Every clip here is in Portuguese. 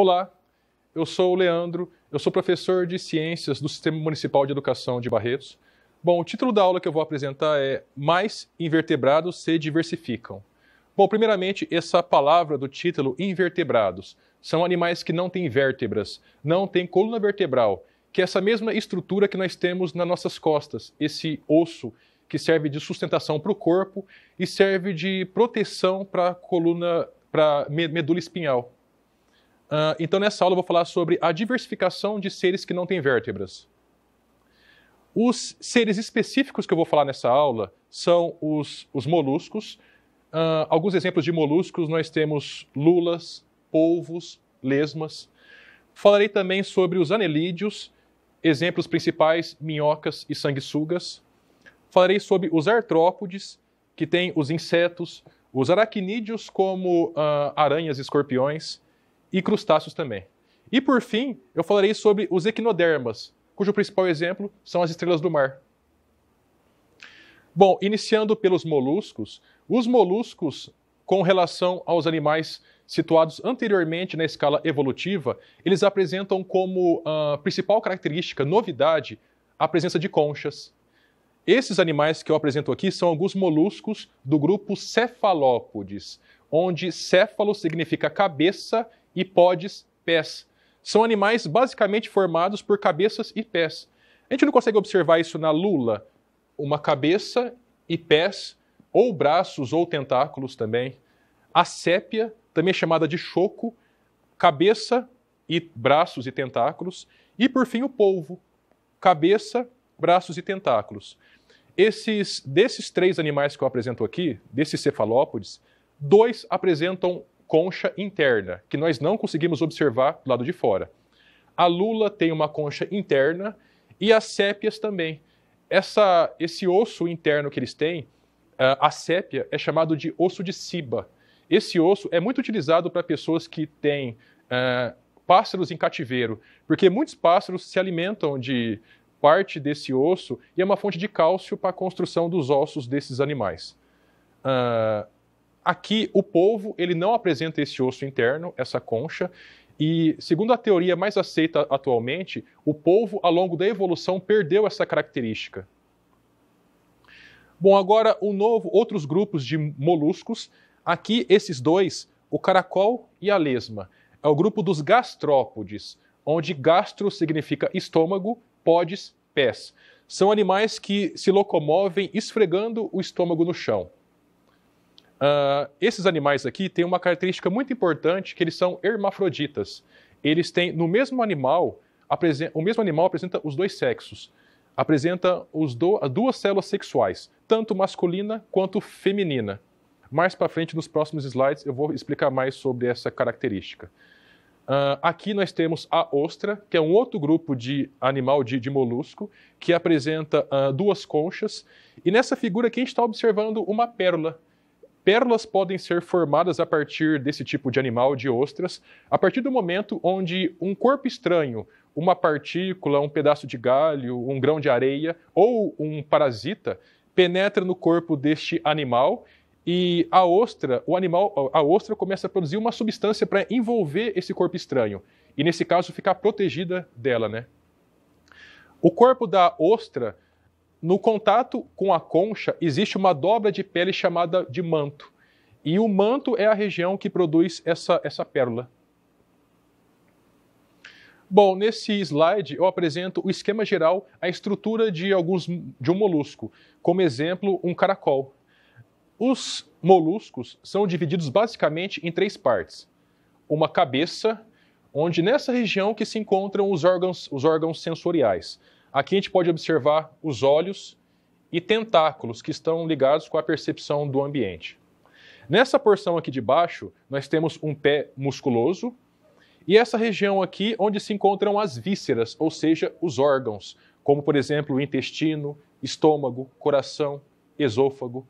Olá, eu sou o Leandro, eu sou professor de Ciências do Sistema Municipal de Educação de Barretos. Bom, o título da aula que eu vou apresentar é Mais invertebrados se diversificam. Bom, primeiramente, essa palavra do título invertebrados são animais que não têm vértebras, não têm coluna vertebral, que é essa mesma estrutura que nós temos nas nossas costas, esse osso que serve de sustentação para o corpo e serve de proteção para a coluna, para medula espinhal. Uh, então, nessa aula, eu vou falar sobre a diversificação de seres que não têm vértebras. Os seres específicos que eu vou falar nessa aula são os, os moluscos. Uh, alguns exemplos de moluscos nós temos lulas, polvos, lesmas. Falarei também sobre os anelídeos, exemplos principais: minhocas e sanguessugas. Falarei sobre os artrópodes, que têm os insetos, os aracnídeos, como uh, aranhas e escorpiões e crustáceos também. E por fim, eu falarei sobre os equinodermas, cujo principal exemplo são as estrelas do mar. Bom, iniciando pelos moluscos, os moluscos, com relação aos animais situados anteriormente na escala evolutiva, eles apresentam como uh, principal característica, novidade, a presença de conchas. Esses animais que eu apresento aqui são alguns moluscos do grupo cefalópodes, onde céfalo significa cabeça e podes pés. São animais basicamente formados por cabeças e pés. A gente não consegue observar isso na lula, uma cabeça e pés, ou braços ou tentáculos também. A sépia, também é chamada de choco, cabeça e braços e tentáculos. E por fim o polvo, cabeça, braços e tentáculos. Esses, desses três animais que eu apresento aqui, desses cefalópodes, dois apresentam concha interna, que nós não conseguimos observar do lado de fora. A lula tem uma concha interna e as sépias também. Essa, esse osso interno que eles têm, eh, a sépia, é chamado de osso de Siba. Esse osso é muito utilizado para pessoas que têm uh, pássaros em cativeiro, porque muitos pássaros se alimentam de parte desse osso e é uma fonte de cálcio para a construção dos ossos desses animais. Uh, Aqui, o polvo ele não apresenta esse osso interno, essa concha, e, segundo a teoria mais aceita atualmente, o polvo, ao longo da evolução, perdeu essa característica. Bom, agora um novo, outros grupos de moluscos. Aqui, esses dois, o caracol e a lesma. É o grupo dos gastrópodes, onde gastro significa estômago, podes, pés. São animais que se locomovem esfregando o estômago no chão. Uh, esses animais aqui têm uma característica muito importante, que eles são hermafroditas. Eles têm, no mesmo animal, o mesmo animal apresenta os dois sexos, apresenta do, duas células sexuais, tanto masculina quanto feminina. Mais para frente, nos próximos slides, eu vou explicar mais sobre essa característica. Uh, aqui nós temos a ostra, que é um outro grupo de animal de, de molusco, que apresenta uh, duas conchas. E nessa figura aqui a gente está observando uma pérola, Pérolas podem ser formadas a partir desse tipo de animal, de ostras, a partir do momento onde um corpo estranho, uma partícula, um pedaço de galho, um grão de areia ou um parasita penetra no corpo deste animal e a ostra, o animal, a ostra começa a produzir uma substância para envolver esse corpo estranho e nesse caso ficar protegida dela, né? O corpo da ostra no contato com a concha, existe uma dobra de pele chamada de manto. E o manto é a região que produz essa, essa pérola. Bom, nesse slide eu apresento o esquema geral, a estrutura de alguns de um molusco, como exemplo, um caracol. Os moluscos são divididos basicamente em três partes. Uma cabeça, onde nessa região que se encontram os órgãos, os órgãos sensoriais. Aqui a gente pode observar os olhos e tentáculos que estão ligados com a percepção do ambiente. Nessa porção aqui de baixo, nós temos um pé musculoso e essa região aqui onde se encontram as vísceras, ou seja, os órgãos, como por exemplo o intestino, estômago, coração, esôfago.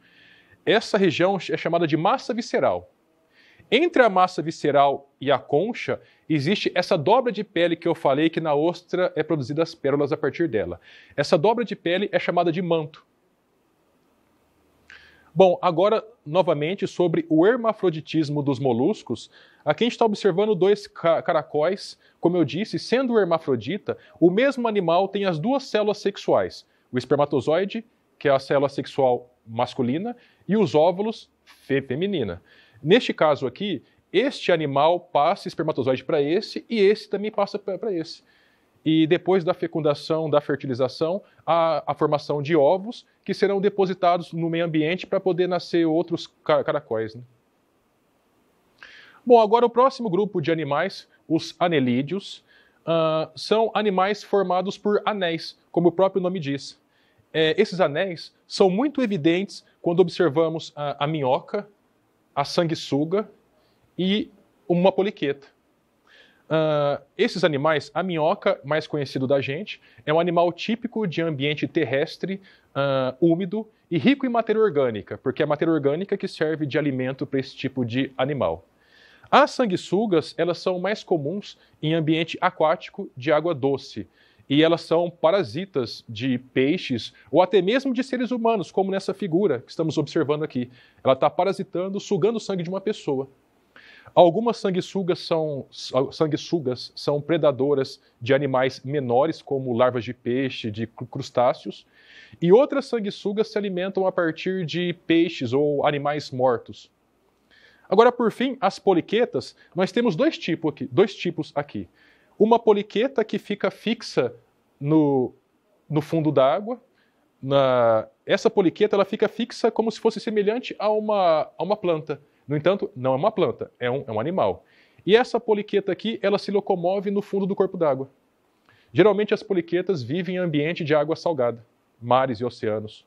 Essa região é chamada de massa visceral. Entre a massa visceral e a concha existe essa dobra de pele que eu falei que na ostra é produzida as pérolas a partir dela. Essa dobra de pele é chamada de manto. Bom, agora novamente sobre o hermafroditismo dos moluscos. Aqui a gente está observando dois caracóis. Como eu disse, sendo hermafrodita, o mesmo animal tem as duas células sexuais: o espermatozoide, que é a célula sexual masculina, e os óvulos feminina. Neste caso aqui, este animal passa espermatozoide para esse e esse também passa para esse. E depois da fecundação, da fertilização, a, a, formação de ovos que serão depositados no meio ambiente para poder nascer outros caracóis. Né? Bom, agora o próximo grupo de animais, os anelídeos, uh, são animais formados por anéis, como o próprio nome diz. É, esses anéis são muito evidentes quando observamos a, a minhoca, a sanguessuga e uma poliqueta. Uh, esses animais, a minhoca, mais conhecido da gente, é um animal típico de ambiente terrestre, uh, úmido e rico em matéria orgânica, porque é a matéria orgânica que serve de alimento para esse tipo de animal. As sanguessugas, elas são mais comuns em ambiente aquático de água doce, e elas são parasitas de peixes ou até mesmo de seres humanos, como nessa figura que estamos observando aqui. Ela está parasitando, sugando o sangue de uma pessoa. Algumas sanguessugas são, sanguessugas são predadoras de animais menores, como larvas de peixe, de crustáceos, e outras sanguessugas se alimentam a partir de peixes ou animais mortos. Agora, por fim, as poliquetas, nós temos dois, tipo aqui, dois tipos aqui uma poliqueta que fica fixa no, no fundo da água. Na, essa poliqueta ela fica fixa como se fosse semelhante a uma, a uma planta. No entanto, não é uma planta, é um, é um animal. E essa poliqueta aqui, ela se locomove no fundo do corpo d'água. Geralmente as poliquetas vivem em ambiente de água salgada, mares e oceanos.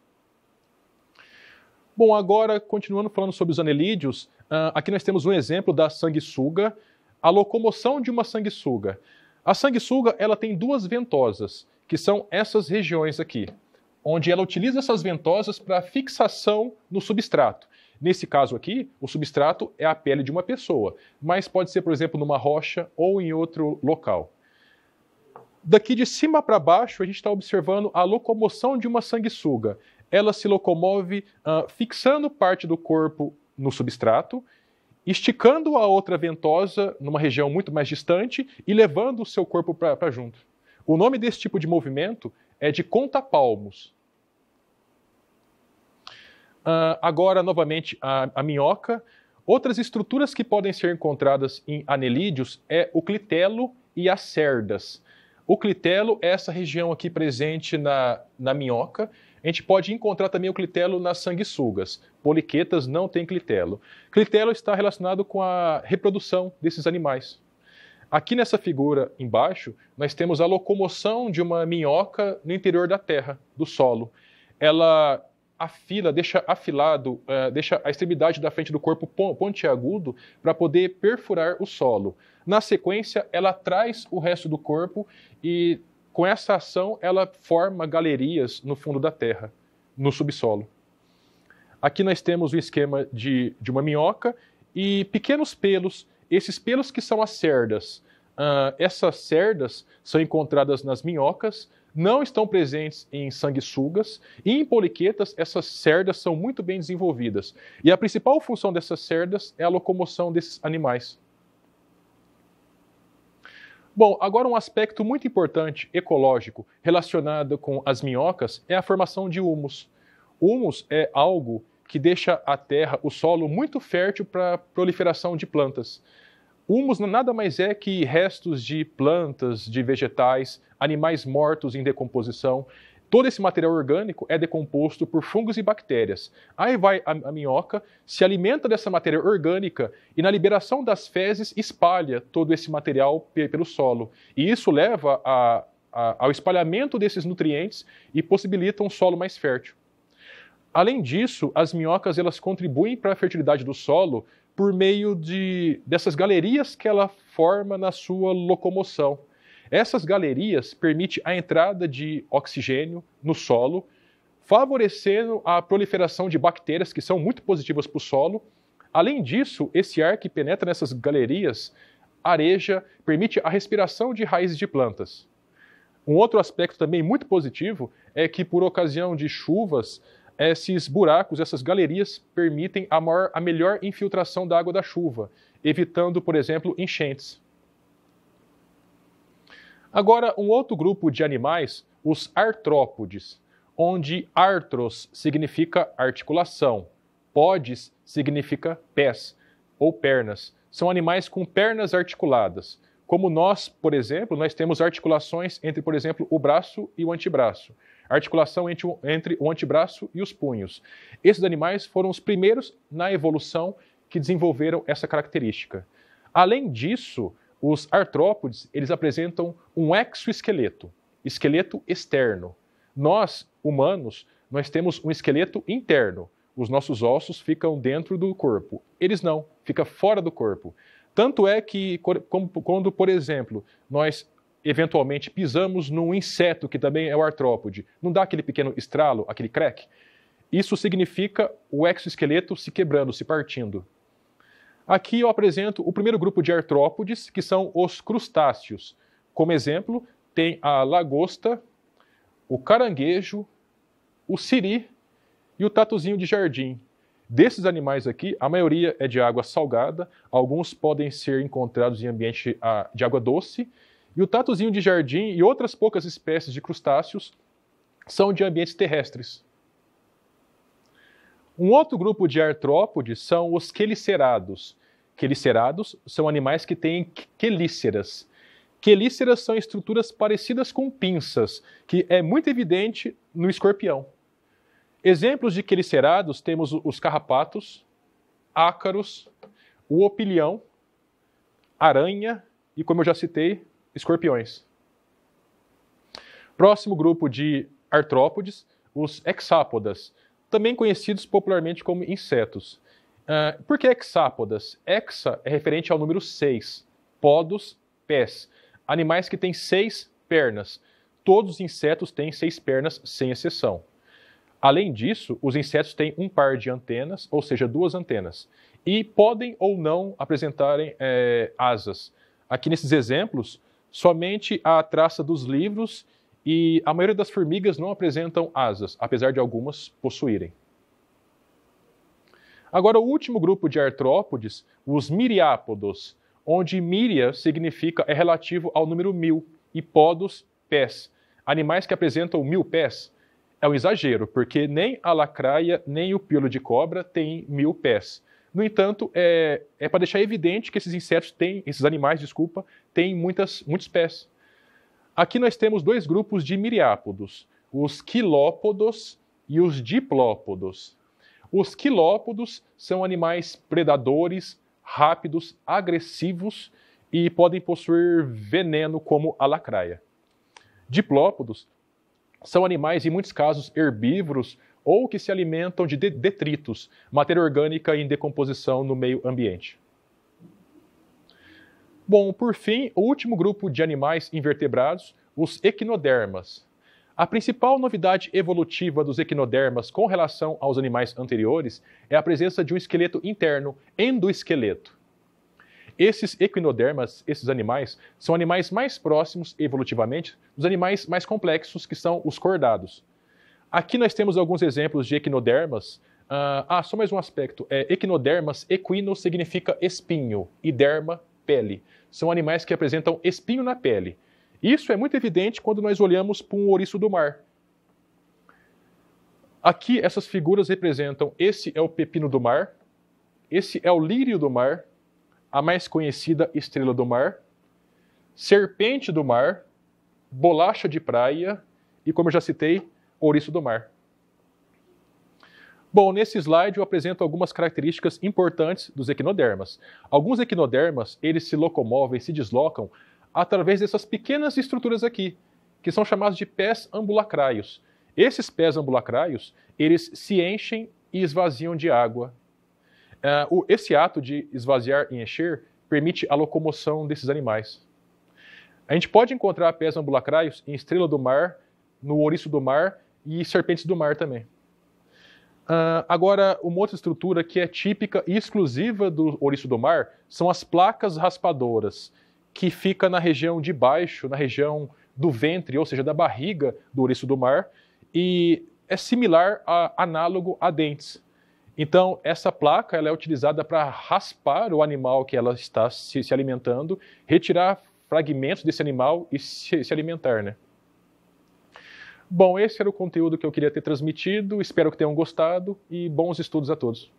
Bom, agora, continuando falando sobre os anelídeos, ah, aqui nós temos um exemplo da sanguessuga, a locomoção de uma sanguessuga. A sanguessuga ela tem duas ventosas, que são essas regiões aqui, onde ela utiliza essas ventosas para fixação no substrato. Nesse caso aqui, o substrato é a pele de uma pessoa, mas pode ser, por exemplo, numa rocha ou em outro local. Daqui de cima para baixo, a gente está observando a locomoção de uma sanguessuga. Ela se locomove uh, fixando parte do corpo no substrato esticando a outra ventosa numa região muito mais distante e levando o seu corpo para junto. O nome desse tipo de movimento é de contapalmos. Uh, agora, novamente, a, a minhoca. Outras estruturas que podem ser encontradas em anelídeos é o clitelo e as cerdas. O clitelo é essa região aqui presente na, na minhoca, a gente pode encontrar também o clitelo nas sanguessugas. Poliquetas não tem clitelo. Clitelo está relacionado com a reprodução desses animais. Aqui nessa figura embaixo, nós temos a locomoção de uma minhoca no interior da terra, do solo. Ela afila, deixa afilado, eh, deixa a extremidade da frente do corpo pontiagudo para poder perfurar o solo. Na sequência, ela traz o resto do corpo e com essa ação, ela forma galerias no fundo da terra, no subsolo. Aqui nós temos o esquema de, de uma minhoca e pequenos pelos, esses pelos que são as cerdas. Uh, essas cerdas são encontradas nas minhocas, não estão presentes em sanguessugas e em poliquetas essas cerdas são muito bem desenvolvidas. E a principal função dessas cerdas é a locomoção desses animais. Bom, agora um aspecto muito importante ecológico relacionado com as minhocas é a formação de humus. Humus é algo que deixa a terra, o solo muito fértil para a proliferação de plantas. Humus nada mais é que restos de plantas, de vegetais, animais mortos em decomposição Todo esse material orgânico é decomposto por fungos e bactérias. Aí vai a, a minhoca, se alimenta dessa matéria orgânica e, na liberação das fezes, espalha todo esse material pelo solo. E isso leva a, a, ao espalhamento desses nutrientes e possibilita um solo mais fértil. Além disso, as minhocas elas contribuem para a fertilidade do solo por meio de, dessas galerias que ela forma na sua locomoção. Essas galerias permitem a entrada de oxigênio no solo, favorecendo a proliferação de bactérias que são muito positivas para o solo. Além disso, esse ar que penetra nessas galerias areja, permite a respiração de raízes de plantas. Um outro aspecto também muito positivo é que, por ocasião de chuvas, esses buracos, essas galerias, permitem a, maior, a melhor infiltração da água da chuva, evitando, por exemplo, enchentes. Agora, um outro grupo de animais, os artrópodes, onde artros significa articulação, podes significa pés ou pernas. São animais com pernas articuladas. Como nós, por exemplo, nós temos articulações entre, por exemplo, o braço e o antebraço. Articulação entre o, entre o antebraço e os punhos. Esses animais foram os primeiros na evolução que desenvolveram essa característica. Além disso, os artrópodes, eles apresentam um exoesqueleto, esqueleto externo. Nós, humanos, nós temos um esqueleto interno. Os nossos ossos ficam dentro do corpo. Eles não, fica fora do corpo. Tanto é que quando, por exemplo, nós eventualmente pisamos num inseto que também é o artrópode, não dá aquele pequeno estralo, aquele crack? Isso significa o exoesqueleto se quebrando, se partindo. Aqui eu apresento o primeiro grupo de artrópodes, que são os crustáceos. Como exemplo, tem a lagosta, o caranguejo, o siri e o tatuzinho de jardim. Desses animais aqui, a maioria é de água salgada, alguns podem ser encontrados em ambiente ah, de água doce, e o tatuzinho de jardim e outras poucas espécies de crustáceos são de ambientes terrestres. Um outro grupo de artrópodes são os quelicerados. Quelicerados são animais que têm quelíceras. Quelíceras são estruturas parecidas com pinças, que é muito evidente no escorpião. Exemplos de quelicerados temos os carrapatos, ácaros, o opilião, aranha e, como eu já citei, escorpiões. Próximo grupo de artrópodes, os hexápodas também conhecidos popularmente como insetos. Uh, por que hexápodas? Hexa é referente ao número 6, podos, pés. Animais que têm seis pernas. Todos os insetos têm seis pernas, sem exceção. Além disso, os insetos têm um par de antenas, ou seja, duas antenas, e podem ou não apresentarem é, asas. Aqui nesses exemplos, somente a traça dos livros e a maioria das formigas não apresentam asas, apesar de algumas possuírem. Agora, o último grupo de artrópodes, os miriápodos, onde miria significa é relativo ao número mil e podos pés. Animais que apresentam mil pés é um exagero, porque nem a lacraia nem o pilo de cobra têm mil pés. No entanto, é, é para deixar evidente que esses insetos têm, esses animais, desculpa, têm muitas, muitos pés. Aqui nós temos dois grupos de miriápodos, os quilópodos e os diplópodos. Os quilópodos são animais predadores, rápidos, agressivos e podem possuir veneno como a lacraia. Diplópodos são animais, em muitos casos, herbívoros ou que se alimentam de detritos, matéria orgânica em decomposição no meio ambiente. Bom, por fim, o último grupo de animais invertebrados, os equinodermas. A principal novidade evolutiva dos equinodermas com relação aos animais anteriores é a presença de um esqueleto interno, endoesqueleto. Esses equinodermas, esses animais, são animais mais próximos evolutivamente dos animais mais complexos, que são os cordados. Aqui nós temos alguns exemplos de equinodermas. Ah, ah só mais um aspecto. É, equinodermas, equino significa espinho e derma, pele. São animais que apresentam espinho na pele. Isso é muito evidente quando nós olhamos para um ouriço do mar. Aqui, essas figuras representam: esse é o pepino do mar, esse é o lírio do mar, a mais conhecida estrela do mar, serpente do mar, bolacha de praia e, como eu já citei, ouriço do mar. Bom, nesse slide eu apresento algumas características importantes dos equinodermas. Alguns equinodermas, eles se locomovem, se deslocam através dessas pequenas estruturas aqui, que são chamadas de pés ambulacraios. Esses pés ambulacraios, eles se enchem e esvaziam de água. É, esse ato de esvaziar e encher permite a locomoção desses animais. A gente pode encontrar pés ambulacraios em estrela do mar, no ouriço do mar e serpentes do mar também. Uh, agora, uma outra estrutura que é típica e exclusiva do ouriço do mar são as placas raspadoras, que fica na região de baixo, na região do ventre, ou seja, da barriga do ouriço do mar, e é similar a análogo a dentes. Então, essa placa ela é utilizada para raspar o animal que ela está se, se alimentando, retirar fragmentos desse animal e se, se alimentar, né? Bom, esse era o conteúdo que eu queria ter transmitido. Espero que tenham gostado e bons estudos a todos.